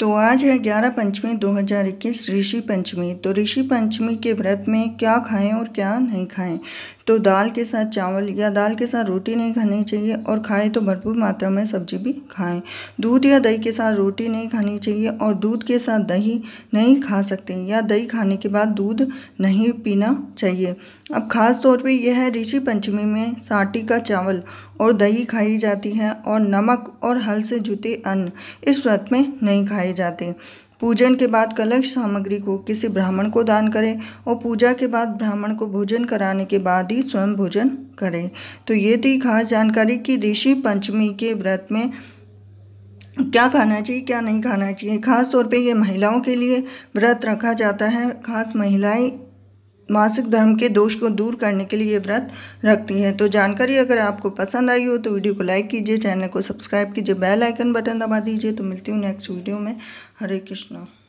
तो आज है ग्यारह पंचमी दो हज़ार इक्कीस ऋषि पंचमी तो ऋषि पंचमी के व्रत में क्या खाएं और क्या नहीं खाएं तो दाल के साथ चावल या दाल के साथ रोटी नहीं खानी चाहिए और खाएँ तो भरपूर मात्रा में सब्जी भी खाएँ दूध या दही के साथ रोटी नहीं खानी चाहिए और दूध के साथ दही नहीं खा सकते या दही खाने के बाद दूध नहीं पीना चाहिए अब ख़ास तौर पे यह है ऋषि पंचमी में साटी का चावल और दही खाई जाती है और नमक और हल से जुटे अन्न इस व्रत में नहीं खाए जाते पूजन के बाद कलश सामग्री को किसी ब्राह्मण को दान करें और पूजा के बाद ब्राह्मण को भोजन कराने के बाद ही स्वयं भोजन करें तो ये थी खास जानकारी कि ऋषि पंचमी के व्रत में क्या खाना चाहिए क्या नहीं खाना चाहिए खास तौर पे ये महिलाओं के लिए व्रत रखा जाता है खास महिलाएं मासिक धर्म के दोष को दूर करने के लिए व्रत रखती है तो जानकारी अगर आपको पसंद आई हो तो वीडियो को लाइक कीजिए चैनल को सब्सक्राइब कीजिए बेल आइकन बटन दबा दीजिए तो मिलती हूँ नेक्स्ट वीडियो में हरे कृष्णा